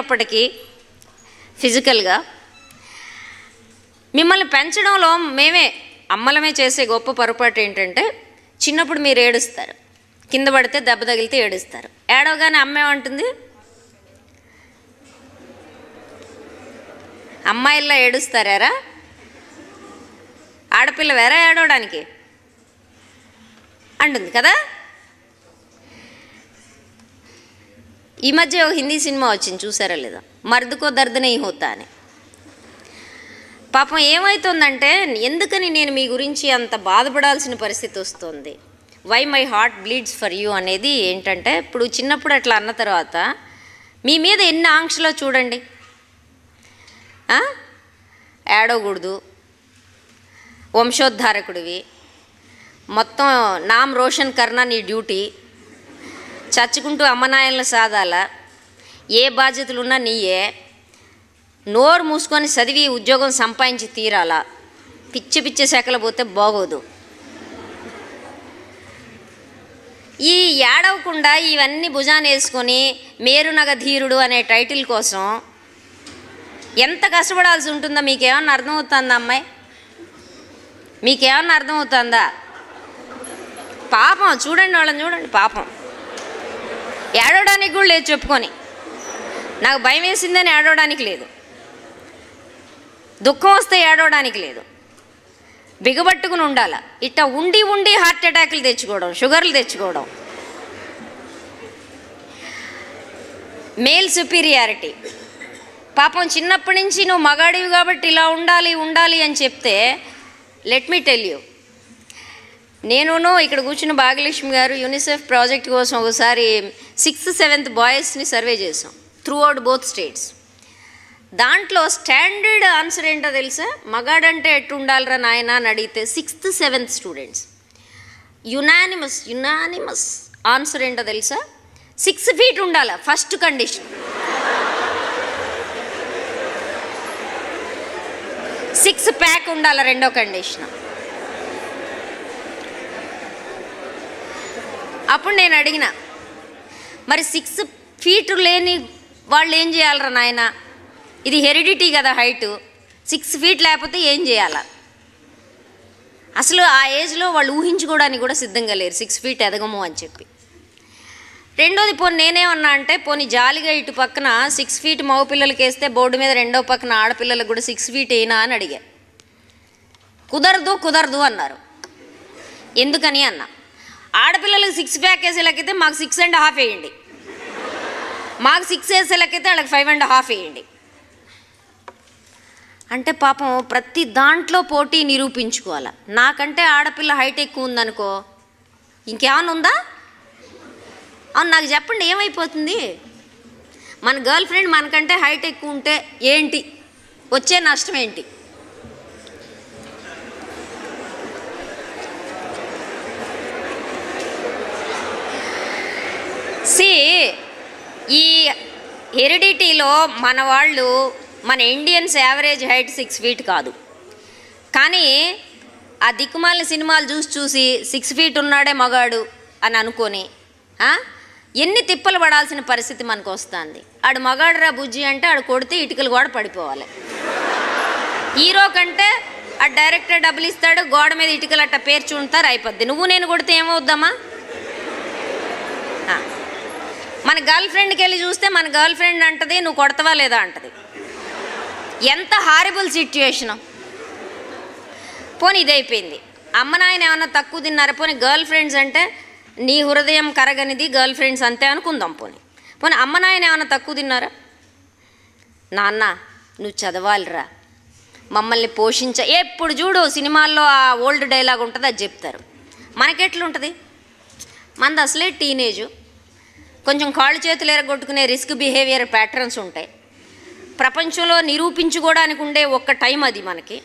అప్పటికి ఫిజికల్గా మిమ్మల్ని పెంచడంలో మేమే అమ్మలమే చేసే గొప్ప పొరపాటు ఏంటంటే చిన్నప్పుడు మీరు ఏడుస్తారు కింద పడితే దెబ్బ తగిలితే ఏడుస్తారు ఏడవగానే అమ్మేమంటుంది అమ్మాయిల్లా ఏడుస్తారా ఆడపిల్ల వేరే ఏడవడానికి అంటుంది కదా ఈ మధ్య ఒక హిందీ సినిమా వచ్చింది చూసారా లేదా మర్దుకో దర్దనే హోతా అని పాపం ఏమవుతుందంటే ఎందుకని నేను మీ గురించి అంత బాధపడాల్సిన పరిస్థితి వస్తుంది why my heart bleeds for you అనేది ఏంటంటే ఇప్పుడు చిన్నప్పుడు అట్లా అన్న తర్వాత మీ మీద ఎన్ని ఆంక్షలో చూడండి ఏడవకూడదు వంశోద్ధారకుడివి మొత్తం నామ్ రోషన్ కర్ణ నీ డ్యూటీ చచ్చుకుంటూ అమ్మనాయలను సాధాల ఏ బాధ్యతలున్నా నీయే నోరు మూసుకొని చదివి ఉద్యోగం సంపాదించి తీరాలా పిచ్చి పిచ్చి శాఖలు పోతే బాగోదు ఈ ఏడవకుండా ఇవన్నీ భుజాన్ని వేసుకొని మేరునగ ధీరుడు అనే టైటిల్ కోసం ఎంత కష్టపడాల్సి ఉంటుందో మీకేమన్నా అర్థమవుతుందా అమ్మాయి మీకేమన్నా అర్థమవుతుందా పాపం చూడండి వాళ్ళని చూడండి పాపం ఏడవడానికి కూడా లేదు చెప్పుకొని నాకు భయం వేసిందని ఏడవడానికి లేదు దుఃఖం వస్తే ఏడవడానికి లేదు బిగబట్టుకుని ఉండాల ఇట్ట ఉండి ఉండి హార్ట్ అటాక్లు తెచ్చుకోవడం షుగర్లు తెచ్చుకోవడం మేల్ సుపీరియారిటీ పాపం చిన్నప్పటి నుంచి నువ్వు మగాడివి కాబట్టి ఇలా ఉండాలి ఉండాలి అని చెప్తే లెట్ మీ టెల్ యూ నేనును ఇక్కడ కూర్చున్న భాగ్యలక్ష్మి గారు యూనిసెఫ్ ప్రాజెక్ట్ కోసం ఒకసారి సిక్స్త్ సెవెంత్ బాయ్స్ని సర్వే చేసాం త్రూ అవుట్ బోత్ స్టేట్స్ దాంట్లో స్టాండర్డ్ ఆన్సర్ ఏంటో తెలుసా మగాడంటే ఎట్టు ఉండాలిరా నాయన అని అడిగితే sixth seventh students unanimous unanimous answer ఏంటో తెలుసా సిక్స్ ఫీట్ ఉండాలి ఫస్ట్ కండిషన్ సిక్స్ ప్యాక్ ఉండాలి రెండో కండిషన్ అప్పుడు నేను అడిగిన మరి సిక్స్ ఫీట్ లేని వాళ్ళు ఏం చేయాలరా నాయన ఇది హెరిడిటీ కదా హైటు సిక్స్ ఫీట్ లేకపోతే ఏం చేయాలా అసలు ఆ ఏజ్లో వాళ్ళు ఊహించుకోవడానికి కూడా సిద్ధంగా లేరు సిక్స్ ఫీట్ ఎదగము అని చెప్పి రెండోది పోనీ నేనేమన్నా అంటే పోనీ జాలిగా ఇటు పక్కన సిక్స్ ఫీట్ మగ పిల్లలకి వేస్తే బోర్డు మీద రెండో పక్కన ఆడపిల్లలకు కూడా సిక్స్ ఫీట్ అయినా అని అడిగా కుదరదు కుదరదు అన్నారు ఎందుకని అన్నా ఆడపిల్లలకు సిక్స్ ప్యాక్ వేసేలాకైతే మాకు సిక్స్ అండ్ హాఫ్ వేయండి మాకు సిక్స్ వేసేలకైతే వాళ్ళకి ఫైవ్ అండ్ హాఫ్ వేయండి అంటే పాపం ప్రతి దాంట్లో పోటీ నిరూపించుకోవాలి నాకంటే ఆడపిల్ల హైట్ ఎక్కువ ఉందనుకో ఇంకేమైనా ఉందా అవును నాకు చెప్పండి ఏమైపోతుంది మన గర్ల్ ఫ్రెండ్ మనకంటే హైట్ ఎక్కువ ఉంటే ఏంటి వచ్చే నష్టం ఏంటి హెరిడిటీలో మన వాళ్ళు మన Indians average height six feet కాదు కానీ ఆ దిక్కుమాలిన సినిమాలు చూసి చూసి సిక్స్ ఫీట్ ఉన్నాడే మగాడు అని అనుకొని ఎన్ని తిప్పలు పడాల్సిన పరిస్థితి మనకు వస్తుంది ఆడు మగాడురా బుజ్జి అంటే ఆడు కొడితే ఇటుకలు కూడా పడిపోవాలి హీరో కంటే ఆ డైరెక్టర్ డబ్బులు ఇస్తాడు గోడ మీద ఇటుకలు అట్ట పేర్చుంటారు అయిపోద్ది నువ్వు నేను కొడితే ఏమవుద్దామా మన గర్ల్ ఫ్రెండ్కి వెళ్ళి చూస్తే మన గర్ల్ ఫ్రెండ్ అంటది నువ్వు కొడతావా లేదా అంటది ఎంత హారిబుల్ సిచ్యువేషను పోనీ ఇదైపోయింది అమ్మ నాయన ఏమన్నా తక్కువ తిన్నారా పోనీ గర్ల్ ఫ్రెండ్స్ అంటే నీ హృదయం కరగనిది గర్ల్ ఫ్రెండ్స్ అంతే అనుకుందాం పోనీ పోనీ అమ్మ నాయన ఏమన్నా తక్కువ తిన్నారా నాన్న నువ్వు చదవాలిరా మమ్మల్ని పోషించ ఎప్పుడు చూడు సినిమాల్లో ఆ ఓల్డ్ డైలాగ్ ఉంటుంది అది చెప్తారు మనకెట్లుంటుంది మంది అసలే టీనేజు కొంచెం కాళ్ళు చేతులు ఎరగొట్టుకునే రిస్క్ బిహేవియర్ ప్యాటర్న్స్ ఉంటాయి ప్రపంచంలో నిరూపించుకోవడానికి ఉండే ఒక్క టైం అది మనకి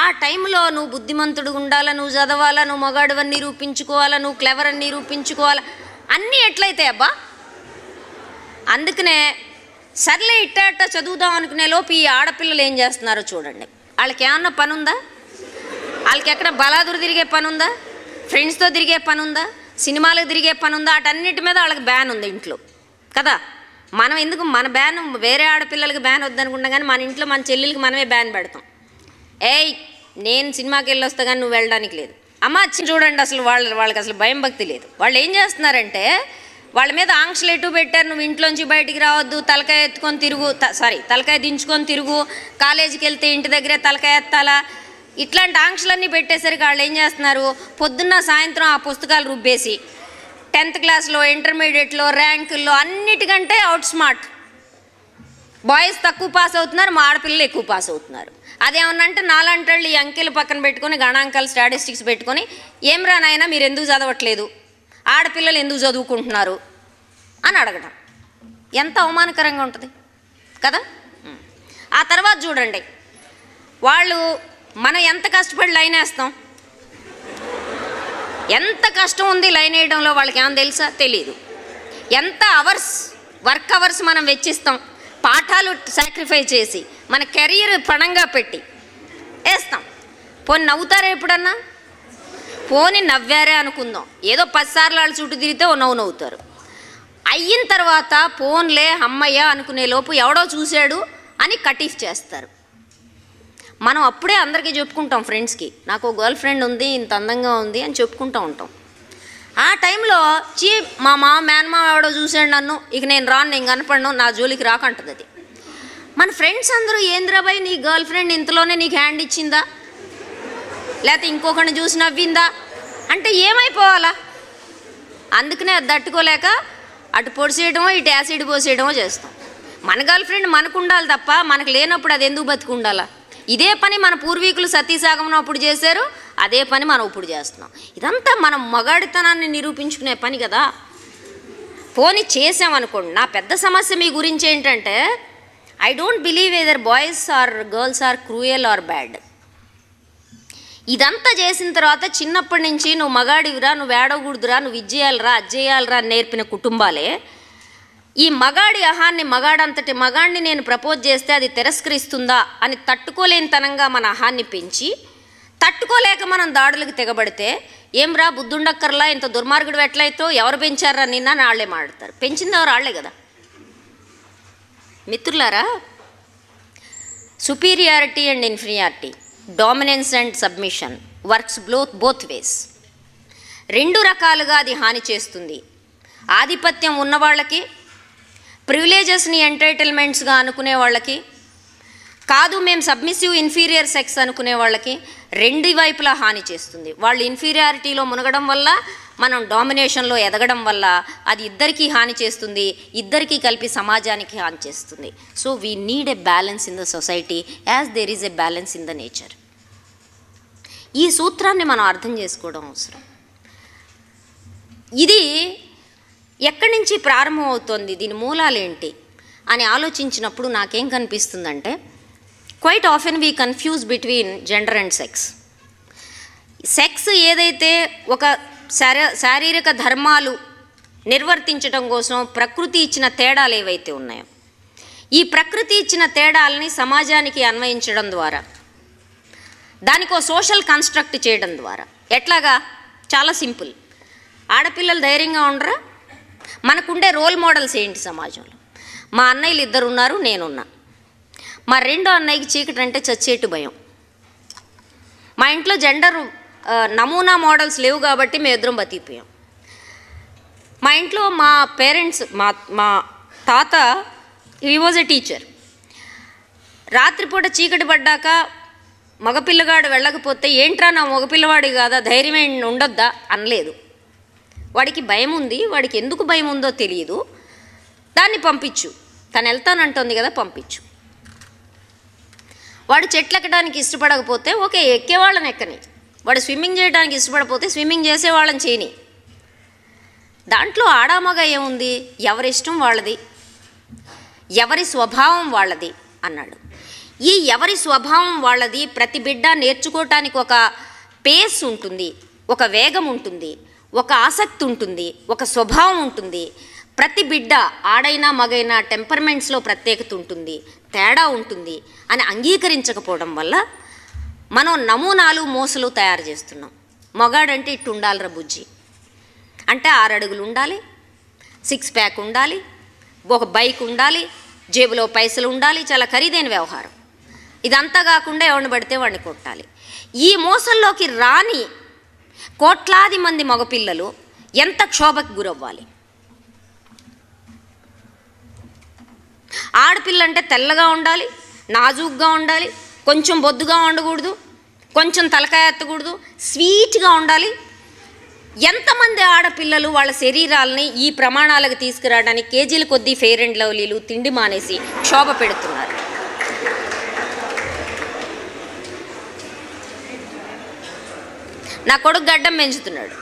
ఆ టైంలో నువ్వు బుద్ధిమంతుడు ఉండాలా నువ్వు చదవాలా నువ్వు మగాడువని నిరూపించుకోవాలా నువ్వు క్లెవర్ అని నిరూపించుకోవాలా అన్నీ ఎట్లయితే అబ్బా అందుకనే సర్లే ఇట్ట చదువుదాం అనుకునే లోపు ఈ ఆడపిల్లలు ఏం చేస్తున్నారో చూడండి వాళ్ళకి ఏమన్నా పని ఉందా వాళ్ళకి ఎక్కడ బలాదురు తిరిగే పని ఉందా ఫ్రెండ్స్తో తిరిగే పని ఉందా సినిమాలకు తిరిగే పని ఉందా అటన్నిటి మీద వాళ్ళకి బ్యాన్ ఉంది ఇంట్లో కదా మనం ఎందుకు మన బ్యాన్ వేరే ఆడపిల్లలకి బ్యాన్ వద్దనుకుంటాం కానీ మన ఇంట్లో మన చెల్లెలకి మనమే బ్యాన్ పెడతాం ఏయ్ నేను సినిమాకి వెళ్ళొస్తా కానీ నువ్వు వెళ్ళడానికి లేదు అమ్మ చూడండి అసలు వాళ్ళ వాళ్ళకి అసలు భయం భక్తి లేదు వాళ్ళు ఏం చేస్తున్నారంటే వాళ్ళ మీద ఆంక్షలు ఎటు పెట్టారు నువ్వు ఇంట్లోంచి బయటికి రావద్దు తలకాయ ఎత్తుకొని తిరుగు సారీ తలకాయ దించుకొని తిరుగు కాలేజీకి వెళ్తే ఇంటి దగ్గరే తలకాయ ఎత్తాలా ఇట్లాంటి ఆంక్షలన్నీ పెట్టేసరికి వాళ్ళు ఏం చేస్తున్నారు పొద్దున్న సాయంత్రం ఆ పుస్తకాలు రుబ్బేసి టెన్త్ క్లాస్లో ఇంటర్మీడియట్లో ర్యాంకుల్లో అన్నిటికంటే అవుట్ స్మార్ట్ బాయ్స్ తక్కువ పాస్ అవుతున్నారు మా ఆడపిల్లలు ఎక్కువ పాస్ అవుతున్నారు అదేమన్నంటే నాలంటళ్ళు ఈ అంకెలు పక్కన పెట్టుకొని గణాంకాలు స్టాటిస్టిక్స్ పెట్టుకొని ఏం రానైనా మీరు ఎందుకు చదవట్లేదు ఆడపిల్లలు ఎందుకు చదువుకుంటున్నారు అని అడగడం ఎంత అవమానకరంగా ఉంటుంది కదా ఆ తర్వాత చూడండి వాళ్ళు మనం ఎంత కష్టపడి లైన్ వేస్తాం ఎంత కష్టం ఉంది లైన్ వేయడంలో వాళ్ళకి ఏమైనా తెలుసా తెలీదు ఎంత అవర్స్ వర్క్ అవర్స్ మనం వెచ్చిస్తాం పాఠాలు సాక్రిఫై చేసి మన కెరీర్ పణంగా పెట్టి వేస్తాం పోనీ నవ్వుతారా ఎప్పుడన్నా పోని నవ్వారే అనుకుందాం ఏదో పదిసార్లు వాళ్ళు చుట్టూ తిరిగితే నవ్వు నవ్వుతారు అయిన తర్వాత పోన్లే అమ్మయ్య అనుకునే లోపు ఎవడో చూశాడు అని కటిఫ్ చేస్తారు మనం అప్పుడే అందరికీ చెప్పుకుంటాం ఫ్రెండ్స్కి నాకు గర్ల్ ఫ్రెండ్ ఉంది ఇంత అందంగా ఉంది అని చెప్పుకుంటూ ఉంటాం ఆ టైంలో చీ మా మా మేనమా ఎవడో చూసాడు నన్ను ఇక నేను రాను నేను కనపడను నా జోలికి రాకంటుంది అది మన ఫ్రెండ్స్ అందరూ ఏంద్రాబాయ్ నీ గర్ల్ ఫ్రెండ్ ఇంతలోనే నీకు హ్యాండ్ ఇచ్చిందా లేకపోతే ఇంకొకరిని చూసి నవ్విందా అంటే ఏమైపోవాలా అందుకనే అది తట్టుకోలేక అటు పొడిసేయడమో ఇటు యాసిడ్ పోసేయడమో చేస్తాం మన గర్ల్ ఫ్రెండ్ మనకు ఉండాలి తప్ప మనకు లేనప్పుడు అది ఎందుకు బతికి ఉండాలా ఇదే పని మన పూర్వీకులు సతీసాగమనం అప్పుడు చేశారు అదే పని మనం ఇప్పుడు చేస్తున్నాం ఇదంతా మనం మగాడితనాన్ని నిరూపించుకునే పని కదా పోని చేసామనుకోండి నా పెద్ద సమస్య మీ గురించి ఏంటంటే I don't believe either boys or girls are cruel or bad ఇదంతా చేసిన తర్వాత చిన్నప్పటి నుంచి నువ్వు మగాడివిరా నువ్వు వేడగూడదురా నువ్వు ఇది చేయాలరా అది చేయాలరా నేర్పిన కుటుంబాలే ఈ మగాడి అహాన్ని మగాడంతటి మగాణ్ణి నేను ప్రపోజ్ చేస్తే అది తిరస్కరిస్తుందా అని తట్టుకోలేనితనంగా మన అహాన్ని పెంచి తట్టుకోలేక మనం దాడులకు తెగబడితే ఏం రా బుద్ధుండక్కర్లా ఇంత దుర్మార్గుడు ఎట్లయితో ఎవరు పెంచారా నిన్న వాళ్ళే మాడతారు ఎవరు వాళ్ళే కదా మిత్రులారా superiority and inferiority dominance and submission works both both ways రెండు రకాలుగా అది హాని చేస్తుంది ఆధిపత్యం ఉన్నవాళ్ళకి ప్రివిలేజెస్ని ఎంటర్టైన్మెంట్స్గా అనుకునే వాళ్ళకి కాదు మేము సబ్మిసివ్ ఇన్ఫీరియర్ సెక్స్ అనుకునే వాళ్ళకి రెండు వైపులా హాని చేస్తుంది వాళ్ళు ఇన్ఫీరియారిటీలో మునగడం వల్ల మనం డామినేషన్లో ఎదగడం వల్ల అది ఇద్దరికీ హాని చేస్తుంది ఇద్దరికీ కలిపి సమాజానికి హాని చేస్తుంది so we need a balance in the society as there is a balance in the nature ఈ సూత్రాన్ని మనం అర్థం చేసుకోవడం అవసరం ఇది ఎక్కడి నుంచి ప్రారంభమవుతోంది దీని మూలాలేంటి అని ఆలోచించినప్పుడు నాకేం కనిపిస్తుందంటే quite often we confuse between gender and sex sex ఏదైతే ఒక శారీరక ధర్మాలు నిర్వర్తించడం కోసం ప్రకృతి ఇచ్చిన తేడాలు ఏవైతే ఉన్నాయో ఈ ప్రకృతి ఇచ్చిన తేడాలని సమాజానికి అన్వయించడం ద్వారా దానికో సోషల్ కన్స్ట్రక్ట్ చేయడం ద్వారా ఎట్లాగా చాలా సింపుల్ ఆడపిల్లలు ధైర్యంగా ఉండరా మనకుండే రోల్ మోడల్స్ ఏంటి సమాజంలో మా అన్నయ్యలు ఇద్దరు ఉన్నారు నేనున్నా మా రెండో అన్నయ్యకి చీకటి అంటే చచ్చేటి భయం మా ఇంట్లో జెండర్ నమూనా మోడల్స్ లేవు కాబట్టి మేము ఇద్దరం బతికిపోయాం మా ఇంట్లో మా పేరెంట్స్ మా మా తాత ఈ వాజ్ ఎ టీచర్ రాత్రిపూట చీకటి పడ్డాక మగపిల్లగాడు వెళ్ళకపోతే ఏంట్రా నా మగపిల్లవాడి కాదా ధైర్యం ఉండొద్దా అనలేదు వాడికి భయం ఉంది వాడికి ఎందుకు భయం ఉందో తెలియదు దాన్ని పంపించు తను వెళ్తానంటుంది కదా పంపించు వాడు చెట్లు ఎక్కడానికి ఇష్టపడకపోతే ఓకే ఎక్కే వాళ్ళని ఎక్కని వాడు స్విమ్మింగ్ చేయడానికి ఇష్టపడపోతే స్విమ్మింగ్ చేసేవాళ్ళని చేయని దాంట్లో ఆడామగ ఏముంది ఎవరి ఇష్టం వాళ్ళది ఎవరి స్వభావం వాళ్ళది అన్నాడు ఈ ఎవరి స్వభావం వాళ్ళది ప్రతి బిడ్డ నేర్చుకోవటానికి ఒక పేస్ ఉంటుంది ఒక వేగం ఉంటుంది ఒక ఆసక్తి ఉంటుంది ఒక స్వభావం ఉంటుంది ప్రతి బిడ్డ ఆడైనా మగైనా టెంపర్మెంట్స్లో ప్రత్యేకత ఉంటుంది తేడా ఉంటుంది అని అంగీకరించకపోవడం వల్ల మనం నమూనాలు మోసలు తయారు చేస్తున్నాం మగాడంటే ఇట్టు ఉండాలిరా బుజ్జి అంటే ఆరు అడుగులు ఉండాలి సిక్స్ ప్యాక్ ఉండాలి ఒక బైక్ ఉండాలి జేబులో పైసలు ఉండాలి చాలా ఖరీదైన వ్యవహారం ఇదంతా కాకుండా ఎవరిని పడితే వాడిని కొట్టాలి ఈ మోసంలోకి రాని కోట్లాది మంది మగపిల్లలు ఎంత క్షోభకు గురవ్వాలి ఆడపిల్ల అంటే తెల్లగా ఉండాలి నాజూక్గా ఉండాలి కొంచెం బొద్దుగా ఉండకూడదు కొంచెం తలకాయ ఎత్తకూడదు స్వీట్గా ఉండాలి ఎంతమంది ఆడపిల్లలు వాళ్ళ శరీరాలని ఈ ప్రమాణాలకు తీసుకురావడానికి కేజీల కొద్దీ ఫెయిర్ అండ్ లవ్లీలు తిండి మానేసి క్షోభ పెడుతున్నారు నా కొడుకు గడ్డం పెంచుతున్నాడు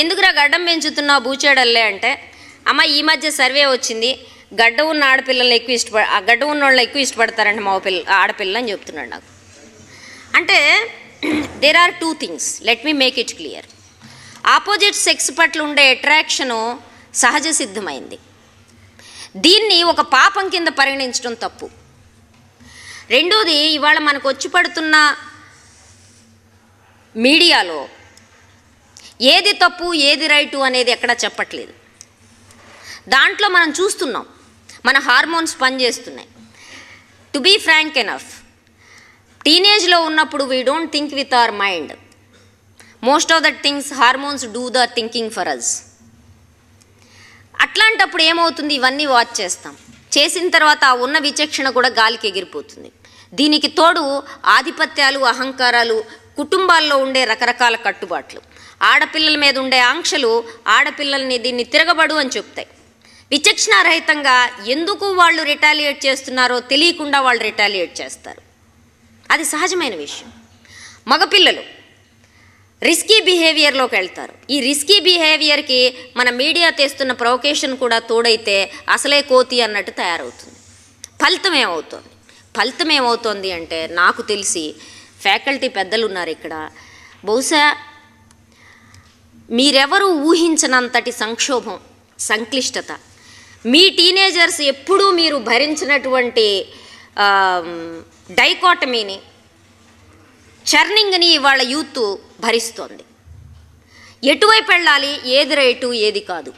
ఎందుకురా గడ్డం పెంచుతున్నావు బూచేడల్లే అంటే అమ్మ ఈ మధ్య సర్వే వచ్చింది గడ్డ ఉన్న ఆడపిల్లలు ఎక్కువ ఇష్టపడ గడ్డ ఉన్న వాళ్ళు ఎక్కువ ఇష్టపడతారంట మా పిల్ల ఆడపిల్ల అని చెప్తున్నాడు నాకు అంటే there are two things let me make it clear opposite sex పట్ల ఉండే అట్రాక్షను సహజ సిద్ధమైంది దీన్ని ఒక పాపం కింద పరిగణించడం తప్పు రెండోది ఇవాళ మనకు వచ్చి పడుతున్న మీడియాలో ఏది తప్పు ఏది రైటు అనేది ఎక్కడ చెప్పట్లేదు దాంట్లో మనం చూస్తున్నాం మన హార్మోన్స్ పనిచేస్తున్నాయి టు బీ ఫ్రాంక్ ఎనఫ్ టీనేజ్లో ఉన్నప్పుడు we don't think with our mind most of the things hormones do the thinking for us అట్లాంటప్పుడు ఏమవుతుంది ఇవన్నీ వాచ్ చేస్తాం చేసిన తర్వాత ఆ ఉన్న విచక్షణ కూడా గాలికి ఎగిరిపోతుంది దీనికి తోడు ఆధిపత్యాలు అహంకారాలు కుటుంబాల్లో ఉండే రకరకాల కట్టుబాట్లు ఆడపిల్లల మీద ఉండే ఆంక్షలు ఆడపిల్లల్ని దీన్ని తిరగబడు అని చెప్తాయి విచక్షణారహితంగా ఎందుకు వాళ్ళు రిటాలియేట్ చేస్తున్నారో తెలియకుండా వాళ్ళు రిటాలియేట్ చేస్తారు అది సహజమైన విషయం మగపిల్లలు రిస్కీ బిహేవియర్లోకి వెళ్తారు ఈ రిస్కీ బిహేవియర్కి మన మీడియా తెస్తున్న ప్రొవకేషన్ కూడా తోడైతే అసలే కోతి అన్నట్టు తయారవుతుంది ఫలితం ఏమవుతుంది ఫలితం ఏమవుతుంది అంటే నాకు తెలిసి ఫ్యాకల్టీ పెద్దలు ఉన్నారు ఇక్కడ బహుశా మీరెవరూ ఊహించినంతటి సంక్షోభం సంక్లిష్టత మీ టీనేజర్స్ ఎప్పుడూ మీరు భరించినటువంటి డైకాటమీని చర్నింగ్ని ఇవాళ యూత్ భరిస్తోంది ఎటువైపు వెళ్ళాలి ఏది రైటు ఏది కాదు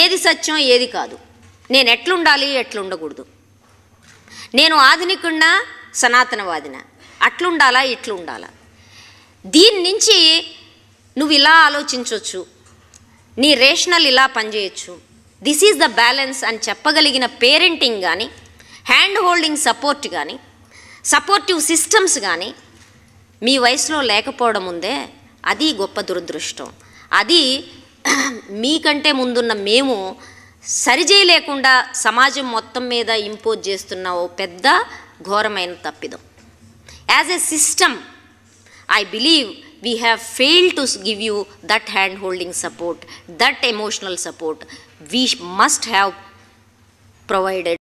ఏది సత్యం ఏది కాదు నేను ఎట్లుండాలి ఎట్లుండకూడదు నేను ఆధునికున్నా సనాతనవాదిన అట్లుండాలా ఇట్లుండాలా దీని నుంచి నువ్వు ఇలా ఆలోచించవచ్చు నీ రేషనల్ ఇలా పనిచేయచ్చు దిస్ ఈజ్ ద బ్యాలెన్స్ అని చెప్పగలిగిన పేరెంటింగ్ కానీ హ్యాండ్ హోల్డింగ్ సపోర్ట్ కానీ సపోర్టివ్ సిస్టమ్స్ కానీ మీ వయసులో లేకపోవడం ఉందే అది గొప్ప దురదృష్టం అది మీకంటే ముందున్న మేము సరిచేయలేకుండా సమాజం మొత్తం మీద ఇంపోజ్ చేస్తున్న ఓ పెద్ద As a system, I believe we have failed to give you that hand holding support, that emotional support. We must have provided.